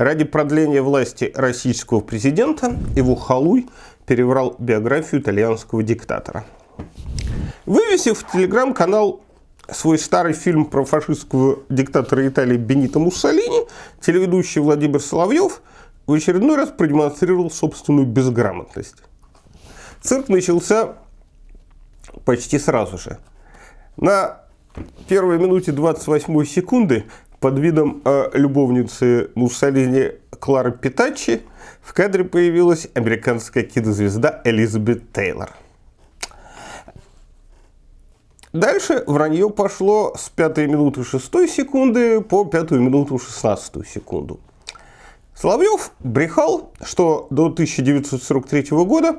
Ради продления власти российского президента Иву Халуй переврал биографию итальянского диктатора. Вывесив в телеграм-канал свой старый фильм про фашистского диктатора Италии Бенита Муссолини, телеведущий Владимир Соловьев в очередной раз продемонстрировал собственную безграмотность. Цирк начался почти сразу же. На первой минуте 28 секунды под видом э, любовницы Муссолини Клары Питачи в кадре появилась американская кинозвезда Элизабет Тейлор. Дальше вранье пошло с пятой минуты шестой секунды по пятую минуту шестнадцатую секунду. Соловьев брехал, что до 1943 года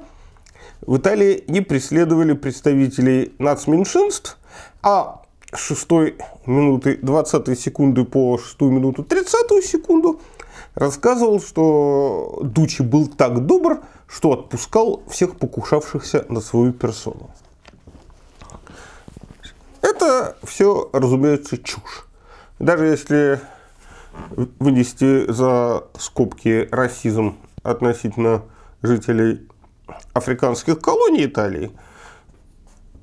в Италии не преследовали представителей нацменьшинств, а 6 минуты 20 секунды по 6 минуту 30 секунду рассказывал, что Дучи был так добр, что отпускал всех покушавшихся на свою персону. Это все, разумеется, чушь. Даже если вынести за скобки расизм относительно жителей африканских колоний Италии –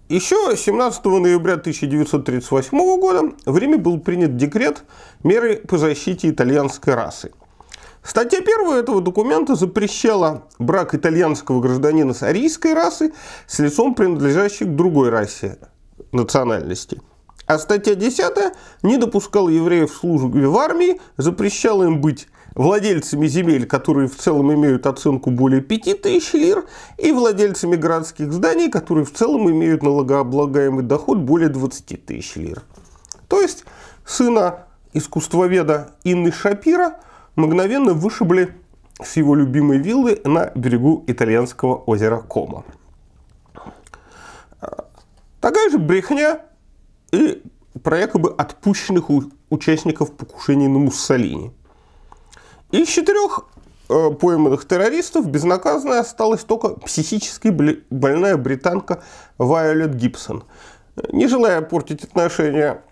еще 17 ноября 1938 года в Риме был принят декрет «Меры по защите итальянской расы». Статья 1 этого документа запрещала брак итальянского гражданина с арийской расы с лицом, принадлежащим к другой расе национальности. А статья 10 не допускала евреев в службе в армии, запрещала им быть владельцами земель, которые в целом имеют оценку более 5000 лир, и владельцами городских зданий, которые в целом имеют налогооблагаемый доход более 20 тысяч лир. То есть сына искусствоведа Инны Шапира мгновенно вышибли с его любимой виллы на берегу итальянского озера Кома. Такая же брехня и про якобы отпущенных участников покушений на Муссолини. Из четырех э, пойманных террористов безнаказанной осталась только психически больная британка Вайолет Гибсон. Не желая портить отношения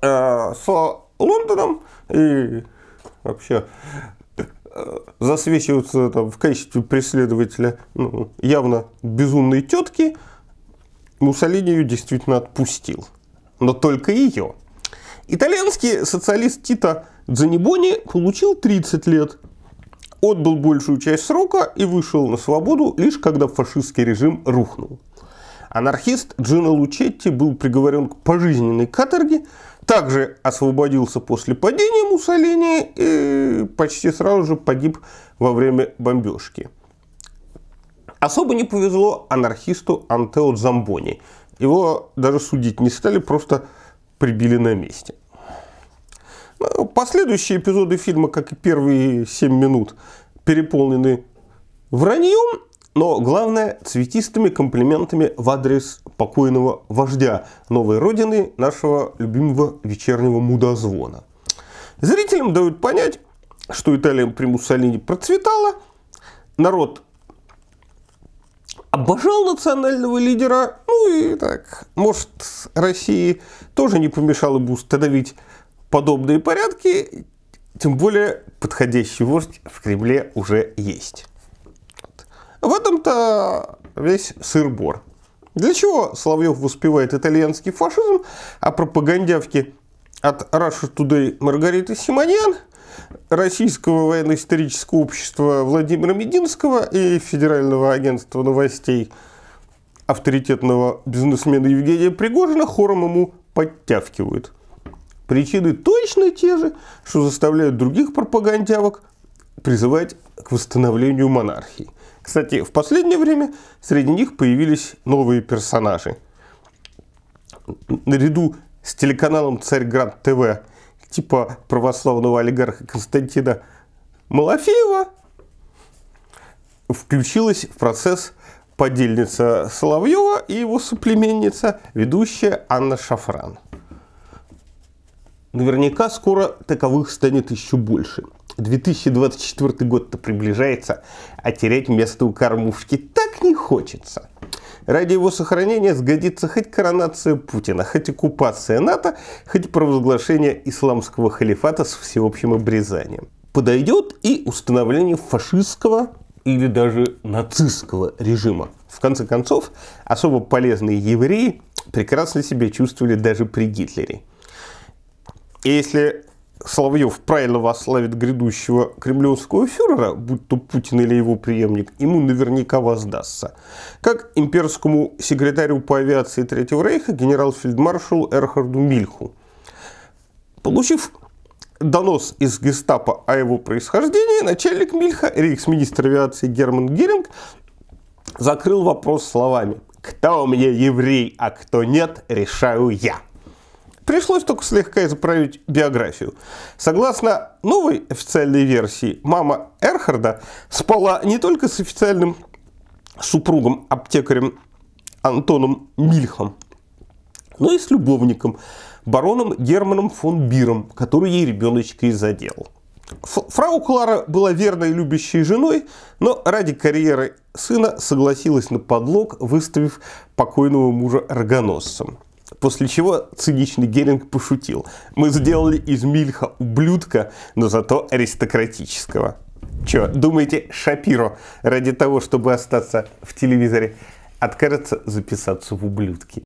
э, с Лондоном и вообще э, засвечиваются там, в качестве преследователя ну, явно безумной тетки, Муссолини ее действительно отпустил. Но только ее. Итальянский социалист Тита Дзанибони получил 30 лет, отбыл большую часть срока и вышел на свободу, лишь когда фашистский режим рухнул. Анархист Джина Лучетти был приговорен к пожизненной каторге, также освободился после падения Муссолини и почти сразу же погиб во время бомбежки. Особо не повезло анархисту Антео Замбони. Его даже судить не стали, просто прибили на месте. Ну, последующие эпизоды фильма, как и первые 7 минут, переполнены враньем, но главное цветистыми комплиментами в адрес покойного вождя новой родины, нашего любимого вечернего мудозвона. Зрителям дают понять, что Италия при Муссолини процветала, народ обожал национального лидера, ну и так. Может, России тоже не помешало бы установить подобные порядки, тем более подходящий вождь в Кремле уже есть. В этом-то весь сыр-бор. Для чего Соловьев воспевает итальянский фашизм, а пропагандявки от Russia Today Маргариты Симоньян – Российского военно-исторического общества Владимира Мединского и Федерального агентства новостей авторитетного бизнесмена Евгения Пригожина хором ему подтявкивают. Причины точно те же, что заставляют других пропагандявок призывать к восстановлению монархии. Кстати, в последнее время среди них появились новые персонажи. Наряду с телеканалом «Царьград ТВ» типа православного олигарха Константина Малафеева включилась в процесс подельница Соловьева и его соплеменница, ведущая Анна Шафран. Наверняка скоро таковых станет еще больше. 2024 год-то приближается, а терять место у кормушки так не хочется. Ради его сохранения сгодится хоть коронация Путина, хоть оккупация НАТО, хоть провозглашение исламского халифата с всеобщим обрезанием. Подойдет и установление фашистского или даже нацистского режима. В конце концов, особо полезные евреи прекрасно себя чувствовали даже при Гитлере. И если Соловьев правильно восславит грядущего кремлевского фюрера, будь то Путин или его преемник, ему наверняка воздастся. Как имперскому секретарю по авиации Третьего Рейха генерал-фельдмаршалу Эрхарду Мильху. Получив донос из гестапо о его происхождении, начальник Мильха, рейхсминистр авиации Герман Геринг, закрыл вопрос словами «Кто мне еврей, а кто нет, решаю я». Пришлось только слегка исправить биографию. Согласно новой официальной версии, мама Эрхарда спала не только с официальным супругом, аптекарем Антоном Мильхом, но и с любовником, бароном Германом фон Биром, который ей ребеночка и задел. Фрау Клара была верной любящей женой, но ради карьеры сына согласилась на подлог, выставив покойного мужа рогоносцем. После чего циничный Геринг пошутил. Мы сделали из Мильха ублюдка, но зато аристократического. Че, думаете, Шапиро ради того, чтобы остаться в телевизоре, откажется записаться в ублюдки?